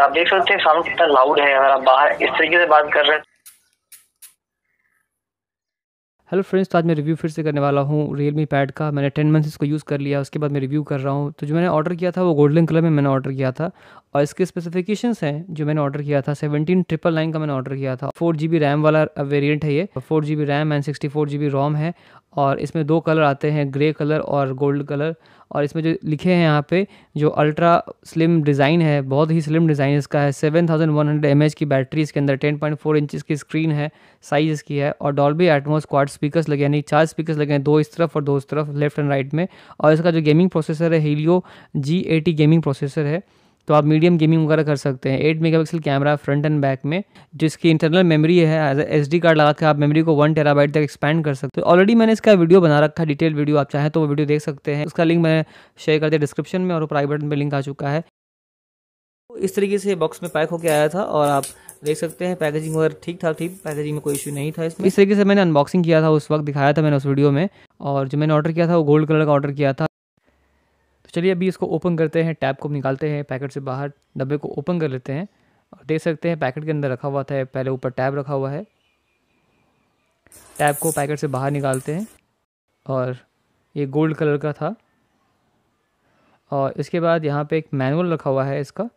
आप देख सकते हैं साउंड कितना लाउड है अगर आप बाहर इस तरीके से बात कर रहे हैं हेलो फ्रेंड्स तो आज मैं रिव्यू फिर से करने वाला हूँ रियल मी पैड का मैंने टेन मंथ्स इसको यूज़ कर लिया उसके बाद मैं रिव्यू कर रहा हूँ तो जो मैंने ऑर्डर किया था वो गोल्डन कलर में मैंने ऑर्डर किया था और इसके स्पेसिफिकेशंस हैं जो मैंने ऑर्डर किया था सेवनटीन ट्रिपल नाइन का मैंने ऑर्डर किया था फोर जी रैम वाला वेरियंट है ये four G RAM and sixty four है और इसमें दो कलर आते हैं ग्रे कलर और गोल्ड कलर और इसमें जो लिखे हैं यहाँ पे जो अल्ट्रा स्लिम डिज़ाइन है बहुत ही स्लिम डिज़ाइन इसका है seven thousand one hundred M H की बैटरी इसके अंदर टेन पॉइंट फोर इंचज़ की स्क्रीन है साइज़ इसकी है और डॉल्बी एटमोस क्वाड स्पीकर्स लगे यानी चार स्पीकर्स लगे हैं दो इस तरफ और दो इस तरफ लेफ्ट एंड राइट में और इसका जो गेमिंग प्रोसेसर है Helio G eighty gaming processor है तो आप मीडियम गेमिंग वगैरह कर सकते हैं eight megapixel camera front and back में जिसकी इंटरनल मेमोरी है एस डी कार्ड लगा के आप मेमोरी को वन टेराबाइट तक एक्सपैंड कर सकते हो ऑलरेडी मैंने इसका वीडियो बना रखा है डिटेल वीडियो आप चाहें तो वो वीडियो देख सकते हैं उसका लिंक मैंने शेयर कर दिया डिस्क्रिप्शन में और प्राइवेट में लिंक आ चुका है इस तरीके से बॉक्स में पैक होकर आया था और आप देख सकते हैं पैकेजिंग वगैरह ठीक ठाक थी पैकेजिंग में कोई इशू नहीं था इसमें इस तरीके से मैंने अनबॉक्सिंग किया था उस वक्त दिखाया था मैंने उस वीडियो में और जो मैंने ऑर्डर किया था वो गोल्ड कलर का ऑर्डर किया था चलिए अभी इसको ओपन करते हैं टैब को निकालते हैं पैकेट से बाहर डब्बे को ओपन कर लेते हैं और देख सकते हैं पैकेट के अंदर रखा हुआ था पहले ऊपर टैब रखा हुआ है टैब को पैकेट से बाहर निकालते हैं और ये गोल्ड कलर का था और इसके बाद यहाँ पे एक मैनुअल रखा हुआ है इसका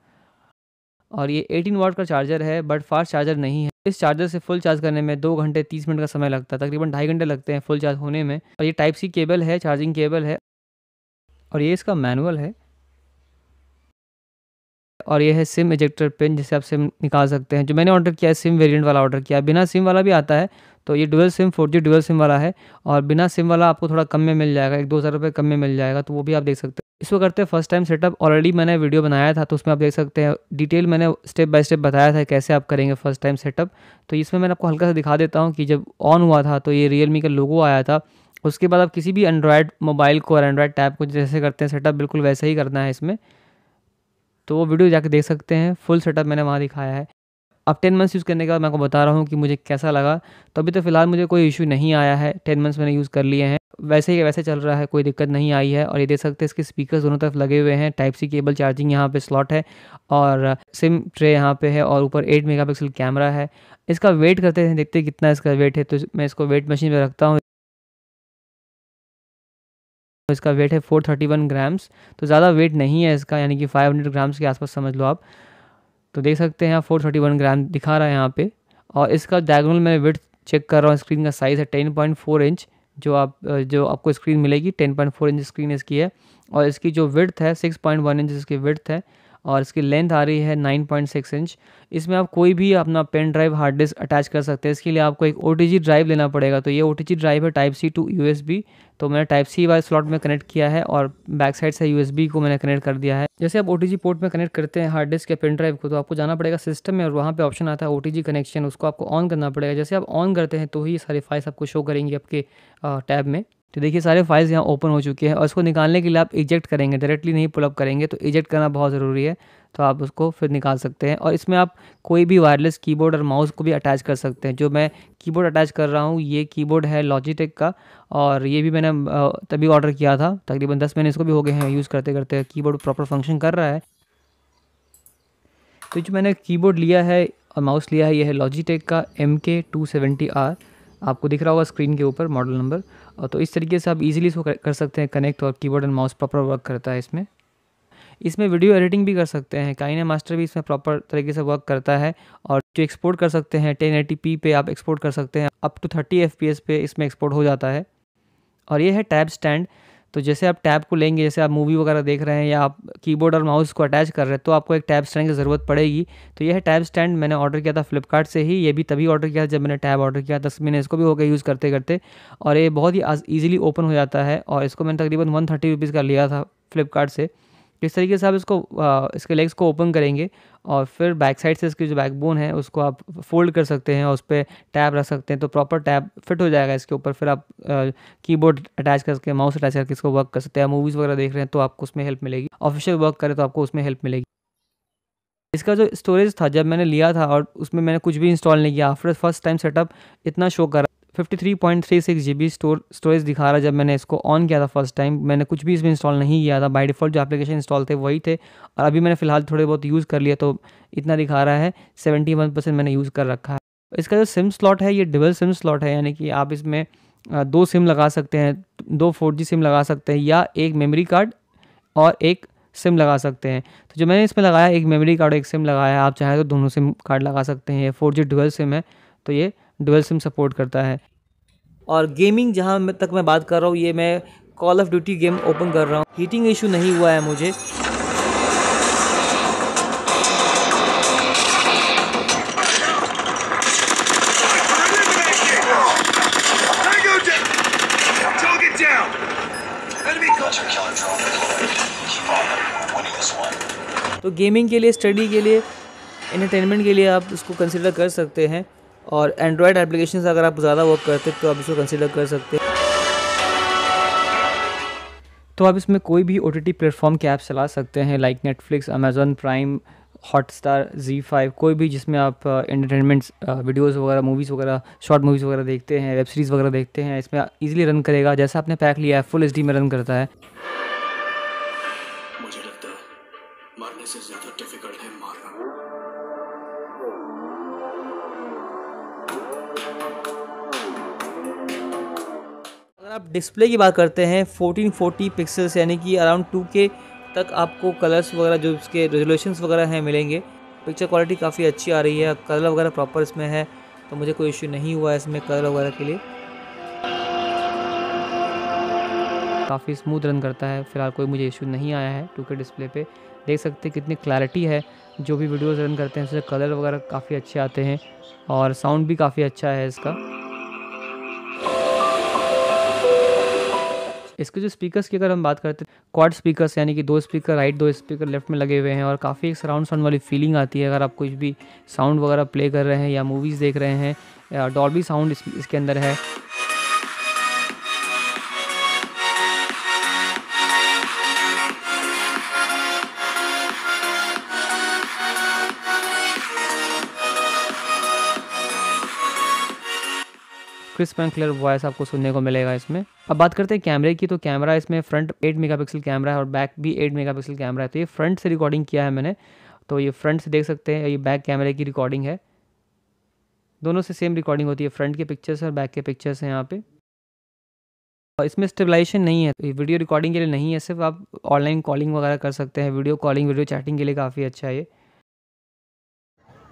और ये 18 वाट का चार्जर है बट फास्ट चार्जर नहीं है इस चार्जर से फुल चार्ज करने में दो घंटे तीस मिनट का समय लगता है तकरीबन ढाई घंटे लगते हैं फुल चार्ज होने में और ये टाइप सी केबल है चार्जिंग केबल है और ये इसका मैनुअल है और ये है सिम इजेक्टर पिन जिसे आप सिम निकाल सकते हैं जो मैंने ऑर्डर किया है सिम वेरिएंट वाला ऑर्डर किया बिना सिम वाला भी आता है तो ये dual SIM four G dual SIM वाला है और बिना सिम वाला आपको थोड़ा कम में मिल जाएगा एक दो हज़ार रुपये कम में मिल जाएगा तो वो भी आप देख सकते हैं इसको करते हैं फर्स्ट टाइम सेटअप ऑलरेडी मैंने वीडियो बनाया था तो उसमें आप देख सकते हैं डिटेल मैंने स्टेप बाय स्टेप बताया था कैसे आप करेंगे फर्स्ट टाइम सेटअप तो इसमें मैंने आपको हल्का सा दिखा देता हूँ कि जब ऑन हुआ था तो ये रियलमी का लोगो आया था उसके बाद आप किसी भी एंड्रॉयड मोबाइल को और एंड्रॉयड टैब को जैसे करते हैं सेटअप बिल्कुल वैसे ही करना है इसमें तो वो वीडियो जाके देख सकते हैं फुल सेटअप मैंने वहाँ दिखाया है अब टेन मंथ्स यूज़ करने के बाद मैं आपको बता रहा हूँ कि मुझे कैसा लगा तो अभी तो फ़िलहाल मुझे कोई इशू नहीं आया है टेन मंथ्स मैंने यूज़ कर लिए हैं वैसे ही वैसे चल रहा है कोई दिक्कत नहीं आई है और ये देख सकते हैं इसके स्पीकर्स दोनों तरफ लगे हुए हैं टाइप सी केबल चार्जिंग यहाँ पे स्लॉट है और सिम ट्रे यहाँ पे है और ऊपर 8 मेगापिक्सल कैमरा है इसका वेट करते हैं देखते हैं कितना इसका वेट है तो मैं इसको वेट मशीन पर रखता हूँ तो इसका वेट है 431 ग्राम्स तो ज़्यादा वेट नहीं है इसका यानी कि 500 ग्राम्स के आसपास समझ लो आप तो देख सकते हैं यहाँ वन ग्राम दिखा रहा है यहाँ पे और इसका डायगोनल मैं वेट चेक कर रहा हूँ स्क्रीन का साइज़ है 10.4 इंच जो आप जो आपको स्क्रीन मिलेगी 10.4 इंच स्क्रीन इसकी है और इसकी जो विर्थ है वन इंच इसकी विर्थ है और इसकी लेंथ आ रही है 9.6 इंच इसमें आप कोई भी अपना pen drive hard disk attach कर सकते हैं इसके लिए आपको एक ओ ड्राइव लेना पड़ेगा तो ये ओ ड्राइव है टाइप सी टू यू तो मैंने टाइप सी वाले स्लॉट में कनेक्ट किया है और बैक साइड से यू को मैंने कनेक्ट कर दिया है जैसे आप ओ पोर्ट में कनेक्ट करते हैं हार्ड डिस्क या पेन ड्राइव को तो आपको जाना पड़ेगा सिस्टम में और वहाँ पर ऑप्शन आता है ओ कनेक्शन उसको आपको ऑन करना पड़ेगा जैसे आप ऑन करते हैं तो ही सारी फाइल्स आपको शो करेंगी आपके टैब में तो देखिए सारे फाइल्स यहाँ ओपन हो चुके हैं और इसको निकालने के लिए आप इजेक्ट करेंगे डायरेक्टली नहीं पुलअप करेंगे तो इजेक्ट करना बहुत ज़रूरी है तो आप उसको फिर निकाल सकते हैं और इसमें आप कोई भी वायरलेस कीबोर्ड और माउस को भी अटैच कर सकते हैं जो मैं कीबोर्ड अटैच कर रहा हूँ ये कीबोर्ड है लॉजिटेक का और ये भी मैंने तभी ऑर्डर किया था तकरीबन दस महीने इसको भी हो गए हैं यूज़ करते करते कीबोर्ड प्रॉपर फंक्शन कर रहा है तो जो मैंने कीबोर्ड लिया है और माउस लिया है ये है लॉजिटेक का एम के टू सेवेंटी आर आपको दिख रहा होगा स्क्रीन के ऊपर मॉडल नंबर तो इस तरीके से आप इजीली इसको कर सकते हैं कनेक्ट और keyboard and mouse proper work करता है इसमें इसमें वीडियो एडिटिंग भी कर सकते हैं काइना मास्टर भी इसमें प्रॉपर तरीके से वर्क करता है और जो एक्सपोर्ट कर सकते हैं टेन पे आप एक्सपोर्ट कर सकते हैं अप टू थर्टी एफ पे इसमें एक्सपोर्ट हो जाता है और ये है टैब स्टैंड तो जैसे आप टैब को लेंगे जैसे आप मूवी वगैरह देख रहे हैं या आप कीबोर्ड और माउस को अटैच कर रहे हैं तो आपको एक टैब स्टैंड की ज़रूरत पड़ेगी तो यह टैब स्टैंड मैंने ऑर्डर किया था फ्लिपकार्ट से ही ये भी तभी ऑर्डर किया था जब मैंने टैब ऑर्डर किया दस महीने इसको भी हो गया यूज़ करते करते और ये बहुत ही ईजिली ओपन हो जाता है और इसको मैंने तकरीबन वन थर्टी रुपीज़ का लिया था फ्लिपकार्ट से तो इस तरीके से आप इसको इसके लेग्स को ओपन करेंगे और फिर बैक साइड से इसकी जो बैकबोन है उसको आप फोल्ड कर सकते हैं और उस पर टैब रख सकते हैं तो प्रॉपर टैब फिट हो जाएगा इसके ऊपर फिर आप कीबोर्ड अटैच करके माउस अटैच करके इसको वर्क कर सकते हैं मूवीज़ वगैरह देख रहे हैं तो आपको उसमें हेल्प मिलेगी ऑफिशियल वर्क करें तो आपको उसमें हेल्प मिलेगी इसका जो स्टोरेज था जब मैंने लिया था और उसमें मैंने कुछ भी इंस्टॉल नहीं किया आफ्टर फर्स्ट टाइम सेटअप इतना शो करा 53.36 जीबी स्टोर स्टोरेज दिखा रहा है जब मैंने इसको ऑन किया था फर्स्ट टाइम मैंने कुछ भी इसमें इंस्टॉल नहीं किया था बाई डिफ़ॉल्ट जो एप्लीकेशन इंस्टॉल थे वही थे और अभी मैंने फ़िलहाल थोड़े बहुत यूज़ कर लिया तो इतना दिखा रहा है 71 परसेंट मैंने यूज़ कर रखा है इसका जो सिम स्लॉट है ये डबल सिम स्लॉट है यानी कि आप इसमें दो सिम लगा सकते हैं दो फोर सिम लगा सकते हैं या एक मेमरी कार्ड और एक सिम लगा सकते हैं तो जो मैंने इसमें लगाया एक मेमोरी कार्ड एक सिम लगाया आप चाहें तो दोनों सिम कार्ड लगा सकते हैं ये फोर जी डुअल सिम है तो ये डुअल सिम सपोर्ट करता है और गेमिंग जहाँ तक मैं बात कर रहा हूँ ये मैं call of duty game open कर रहा हूँ हीटिंग इशू नहीं हुआ है मुझे तो गेमिंग के लिए स्टडी के लिए एंटरटेनमेंट के लिए आप इसको कंसिडर कर सकते हैं और एंड्रॉयड एप्लीकेशन अगर आप ज़्यादा वर्क करते तो आप इसको कंसिडर कर सकते हैं तो आप इसमें कोई भी ओ टी टी प्लेटफॉर्म के ऐप चला सकते हैं like Netflix Amazon Prime Hotstar Zee five कोई भी जिसमें आप इंटरटेनमेंट uh, वीडियोज़ uh, वगैरह मूवीज़ वगैरह शॉर्ट मूवीज़ वगैरह देखते हैं वेब सीरीज़ वगैरह देखते हैं इसमें ईज़िली रन करेगा जैसा आपने पैक लिया है फुल एच में रन करता है मुझे लगता है मारने से ज़्यादा डिफिकल्ट है मारना आप डिस्प्ले की बात करते हैं 1440 पिक्सल्स यानी कि अराउंड 2K तक आपको कलर्स वगैरह जो इसके रेजोल्यूशंस वगैरह हैं मिलेंगे पिक्चर क्वालिटी काफ़ी अच्छी आ रही है कलर वगैरह प्रॉपर इसमें है तो मुझे कोई इश्यू नहीं हुआ है इसमें कलर वगैरह के लिए काफ़ी स्मूथ रन करता है फिलहाल कोई मुझे इशू नहीं आया है टू के डिस्प्ले पे देख सकते हैं कितनी क्लैरिटी है जो भी वीडियोस रन करते हैं उससे कलर वगैरह काफ़ी अच्छे आते हैं और साउंड भी काफ़ी अच्छा है इसका इसके जो स्पीकर्स की अगर हम बात करते हैं क्वाड स्पीकर्स यानी कि दो स्पीकर राइट दो स्पीकर लेफ्ट में लगे हुए हैं और काफ़ी एक सराउंड साउंड वाली फीलिंग आती है अगर आप कुछ भी साउंड वगैरह प्ले कर रहे हैं या मूवीज़ देख रहे हैं डॉल्बी साउंड इसके अंदर है क्रिस्प एंड क्लियर वॉइस आपको सुनने को मिलेगा इसमें अब बात करते हैं कैमरे की तो कैमरा इसमें फ्रंट 8 मेगापिक्सल कैमरा है और बैक भी 8 मेगापिक्सल कैमरा है तो ये फ्रंट से रिकॉर्डिंग किया है मैंने तो ये फ्रंट से देख सकते हैं ये बैक कैमरे की रिकॉर्डिंग है दोनों से सेम रिकॉर्डिंग होती है फ्रंट के पिक्चर्स और बैक के पिक्चर्स हैं यहाँ पे और इसमें स्टेबलाइजेशन नहीं है तो वीडियो रिकॉर्डिंग के लिए नहीं है सिर्फ आप ऑनलाइन कॉलिंग वगैरह कर सकते हैं वीडियो कॉलिंग वीडियो चैटिंग के लिए काफ़ी अच्छा है ये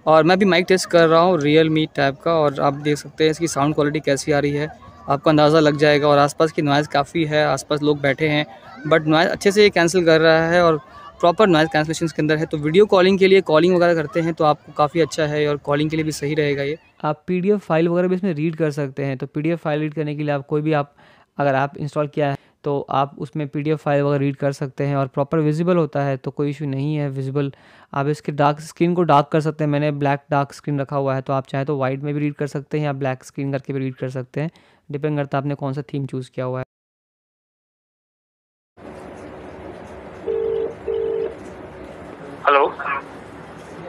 और मैं भी माइक टेस्ट कर रहा हूँ रियल मी टाइप का और आप देख सकते हैं इसकी साउंड क्वालिटी कैसी आ रही है आपको अंदाज़ा लग जाएगा और आसपास की नॉइज़ काफ़ी है आसपास लोग बैठे हैं बट नॉइज़ अच्छे से ये कैंसिल कर रहा है और प्रॉपर नॉइज़ कैंसिलेशन के अंदर है तो वीडियो कॉलिंग के लिए कॉलिंग वगैरह करते हैं तो आपको काफ़ी अच्छा है और कॉलिंग के लिए भी सही रहेगा ये आप पी फाइल वगैरह भी इसमें रीड कर सकते हैं तो पी फाइल रीड करने के लिए आप कोई भी आप अगर आप इंस्टॉल किया है तो आप उसमें पी फाइल वगैरह रीड कर सकते हैं और प्रॉपर विजिबल होता है तो कोई इशू नहीं है विजिबल आप इसके डार्क स्क्रीन को डार्क कर सकते हैं मैंने ब्लैक डार्क स्क्रीन रखा हुआ है तो आप चाहे तो वाइट में भी रीड कर सकते हैं या ब्लैक स्क्रीन करके भी रीड कर सकते हैं डिपेंड करता है आपने कौन सा थीम चूज़ किया हुआ है हेलो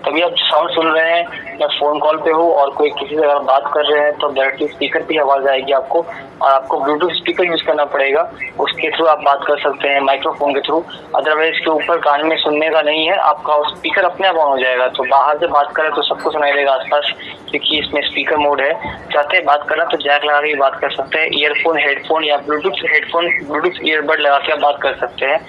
अभी आप साउंड सुन रहे हैं या फोन कॉल पे हो और कोई किसी से अगर बात कर रहे हैं तो डायरेक्टली स्पीकर पे आवाज आएगी आपको और आपको ब्लूटूथ स्पीकर यूज करना पड़ेगा उसके थ्रू आप बात कर सकते हैं माइक्रोफोन के थ्रू अदरवाइज के ऊपर कान में सुनने का नहीं है आपका स्पीकर अपने आप ऑन हो जाएगा तो बाहर से बात करें तो सबको सुनाई देगा आसपास क्योंकि इसमें स्पीकर मोड है चाहते हैं बात करना तो जैक लगा के बात कर सकते हैं ईयरफोन हेडफोन या ब्लूटूथ हेडफोन ब्लूटूथ ईयरबड लगा के आप बात कर सकते हैं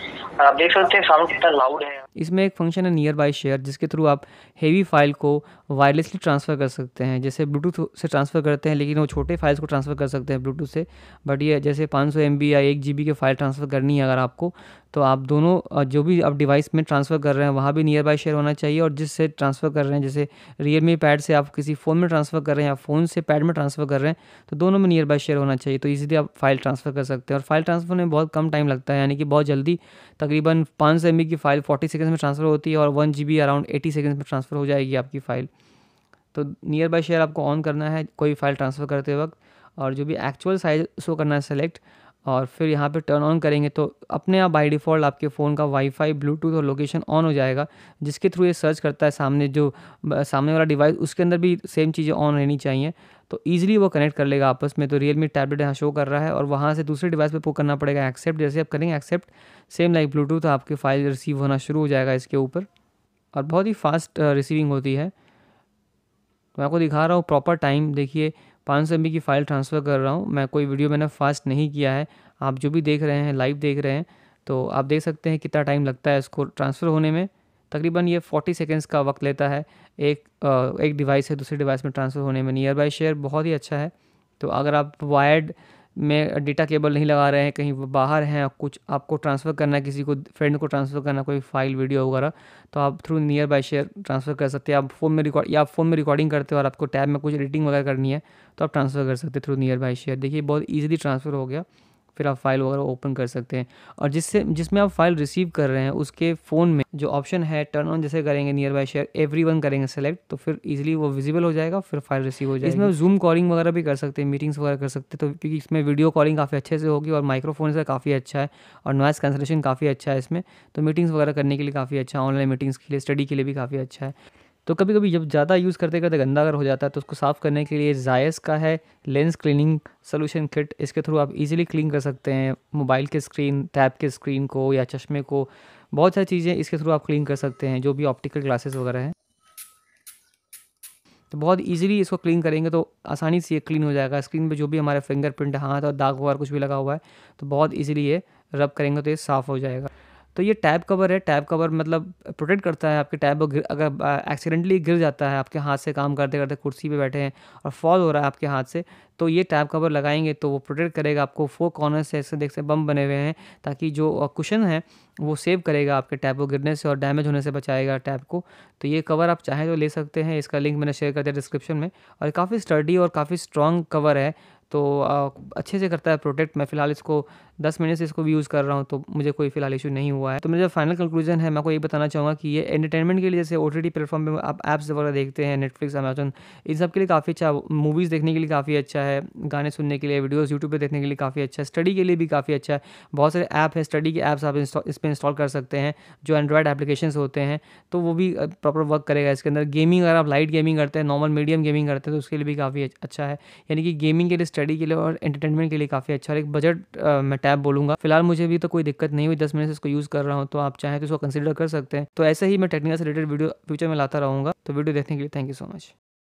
आप देख सकते हैं साउंड कितना लाउड है इसमें एक फंक्शन है नियर बाय शेयर जिसके थ्रू आप हेवी फाइल को वायरलेसली ट्रांसफ़र कर सकते हैं जैसे ब्लूटूथ से ट्रांसफ़र करते हैं लेकिन वो छोटे फाइल्स को ट्रांसफ़र कर सकते हैं ब्लूटूथ से बट ये जैसे 500 सौ या एक जी के फाइल ट्रांसफ़र करनी है अगर आपको तो आप दोनों जो भी आप डिवाइस में ट्रांसफ़र कर रहे हैं वहाँ भी नियर बाय शेयर होना चाहिए और जिससे ट्रांसफ़र कर रहे हैं जैसे रियलमी पैड से आप किसी फ़ोन में ट्रांसफ़र कर रहे हैं या फ़ोन से पैड में ट्रांसफ़र कर रहे हैं तो दोनों में नियर बाय शेयर होना चाहिए तो इज़ीली आप फाइल ट्रांसफ़र कर सकते हैं और फाइल ट्रांसफ़र में बहुत कम टाइम लगता है यानी कि बहुत जल्दी तकरीबन पाँच सौ की फ़ाइल फोर्टी सेकेंड्स में ट्रांसफ़र होती है और one G around eighty seconds में ट्रांसफ़र ट्रांसफ़र हो जाएगी आपकी फ़ाइल तो नियर बाई शेयर आपको ऑन करना है कोई फाइल ट्रांसफ़र करते वक्त और जो भी एक्चुअल साइज शो करना है सेलेक्ट और फिर यहाँ पे टर्न ऑन करेंगे तो अपने आप बाई डिफ़ॉल्ट आपके फ़ोन का वाईफाई ब्लूटूथ और लोकेशन ऑन हो जाएगा जिसके थ्रू ये सर्च करता है सामने जो सामने वाला डिवाइस उसके अंदर भी सेम चीज़ें ऑन रहनी चाहिए तो ईजिली वो कनेक्ट कर लेगा आपस में तो रियल मी टैबलेट यहाँ शो कर रहा है और वहाँ से दूसरे डिवाइस पे पुक करना पड़ेगा एक्सेप्ट जैसे आप करेंगे एक्सेप्ट सेम लाइक ब्लूटूथ आपकी फ़ाइल रिसीव होना शुरू हो जाएगा इसके ऊपर और बहुत ही फास्ट रिसीविंग uh, होती है मैं आपको दिखा रहा हूँ प्रॉपर टाइम देखिए पाँच सौ की फ़ाइल ट्रांसफ़र कर रहा हूँ मैं कोई वीडियो मैंने फास्ट नहीं किया है आप जो भी देख रहे हैं लाइव देख रहे हैं तो आप देख सकते हैं कितना टाइम लगता है इसको ट्रांसफ़र होने में तकरीबन ये 40 सेकेंड्स का वक्त लेता है एक आ, uh, एक डिवाइस से दूसरे डिवाइस में ट्रांसफ़र होने में नियर बाई शेयर बहुत ही अच्छा है तो अगर आप वायर्ड में डेटा केबल नहीं लगा रहे हैं कहीं बाहर हैं कुछ आपको ट्रांसफ़र करना है किसी को फ्रेंड को ट्रांसफ़र करना कोई फाइल वीडियो वगैरह तो आप through nearby share transfer कर सकते हैं आप फ़ोन में रिकॉर्ड या आप फ़ोन में रिकॉर्डिंग करते हो और आपको टैब में कुछ एडिटिंग वगैरह करनी है तो आप ट्रांसफ़र कर सकते हैं थ्रू नियर बाय शेयर देखिए बहुत ईजिली ट्रांसफ़र हो गया फिर आप फाइल वगैरह ओपन कर सकते हैं और जिससे जिसमें आप फाइल रिसीव कर रहे हैं उसके फ़ोन में जो ऑप्शन है टर्न ऑन जैसे करेंगे nearby share everyone करेंगे सेलेक्ट तो फिर ईजिली वो विजिबल हो जाएगा फिर फाइल रिसीव हो जाएगी इसमें जूम कॉलिंग वगैरह भी कर सकते हैं मीटिंग्स वगैरह कर सकते हैं तो क्योंकि इसमें वीडियो कॉलिंग काफ़ी अच्छे से होगी और माइक्रोफोन से काफ़ी अच्छा है और नॉइस कैंसलेशन काफ़ी अच्छा है इसमें तो मीटिंग्स वगैरह करने के लिए काफ़ी अच्छा ऑनलाइन मीटिंग्स के लिए स्टडी के लिए भी काफ़ी अच्छा है तो कभी कभी जब ज़्यादा यूज़ करते करते गंदा अगर हो जाता है तो उसको साफ़ करने के लिए जायस का है लेंस क्लीनिंग सोल्यूशन किट इसके थ्रू आप इजीली क्लीन कर सकते हैं मोबाइल के स्क्रीन टैब के स्क्रीन को या चश्मे को बहुत सारी चीज़ें इसके थ्रू आप क्लीन कर सकते हैं जो भी ऑप्टिकल ग्लासेस वगैरह हैं तो बहुत ईजिली इसको क्लीन करेंगे तो आसानी से ये क्लीन हो जाएगा स्क्रीन पर जो भी हमारे फिंगरप्रिंट हाथ और दाग वगैरह कुछ भी लगा हुआ है तो बहुत ईज़िली ये रब करेंगे तो ये साफ़ हो जाएगा तो ये टैब कवर है टैब कवर मतलब प्रोटेक्ट करता है आपके टैब अगर एक्सीडेंटली गिर जाता है आपके हाथ से काम करते करते कुर्सी पे बैठे हैं और फॉल हो रहा है आपके हाथ से तो ये टैब कवर लगाएंगे तो वो प्रोटेक्ट करेगा आपको फोर कॉर्नर से ऐसे देख से बम बने हुए हैं ताकि जो कुशन है वो सेव करेगा आपके टैब को गिरने से और डैमेज होने से बचाएगा टैब को तो ये कवर आप चाहें तो ले सकते हैं इसका लिंक मैंने शेयर कर दिया डिस्क्रिप्शन में और काफ़ी स्टडी और काफ़ी स्ट्रॉन्ग कवर है तो अच्छे से करता है प्रोटेक्ट मैं फ़िलहाल इसको दस महीने से इसको भी यूज़ कर रहा हूँ तो मुझे कोई फिलहाल इशू नहीं हुआ है तो मेरा फाइनल कंक्लूजन है मैं आपको ये बताना चाहूँगा कि ये एंटरटेनमेंट के लिए जैसे ओ टी टी प्लेटफॉर्म पर आप ऐप्स वगैरह देखते हैं नेटफ्लिक्स अमेजन इन सब के लिए काफ़ी अच्छा मूवीज़ देखने के लिए काफ़ी अच्छा है गाने सुनने के लिए वीडियोज़ यूट्यूब पर देखने के लिए काफ़ी अच्छा है स्टडी के लिए भी काफ़ी अच्छा है बहुत सारे ऐप है स्टडी के ऐप्स आप इस पर इंस्टॉल कर सकते हैं जो एंड्रॉयड एप्लीकेशन होते हैं तो वो भी प्रॉपर वर्क करेगा इसके अंदर गेमिंग अगर आप लाइट गेमिंग करते हैं नॉर्मल मीडियम गेमिंग करते हैं तो उसके लिए भी काफ़ी अच्छा है यानी कि गेमिंग के लिए स्टडी के लिए और एंटरटेनमेंट के लिए काफ़ी अच्छा और एक बजट टैब बोलूंगा फिलहाल मुझे भी तो कोई दिक्कत नहीं हुई दस मिनट से इसको यूज़ कर रहा हूँ तो आप चाहें तो इसको कंसिडर कर सकते हैं तो ऐसे ही मैं टेक्निकल से रिलेटेड वीडियो फ्यूचर में लाता रहूँगा तो वीडियो देखने के लिए थैंक यू सो मच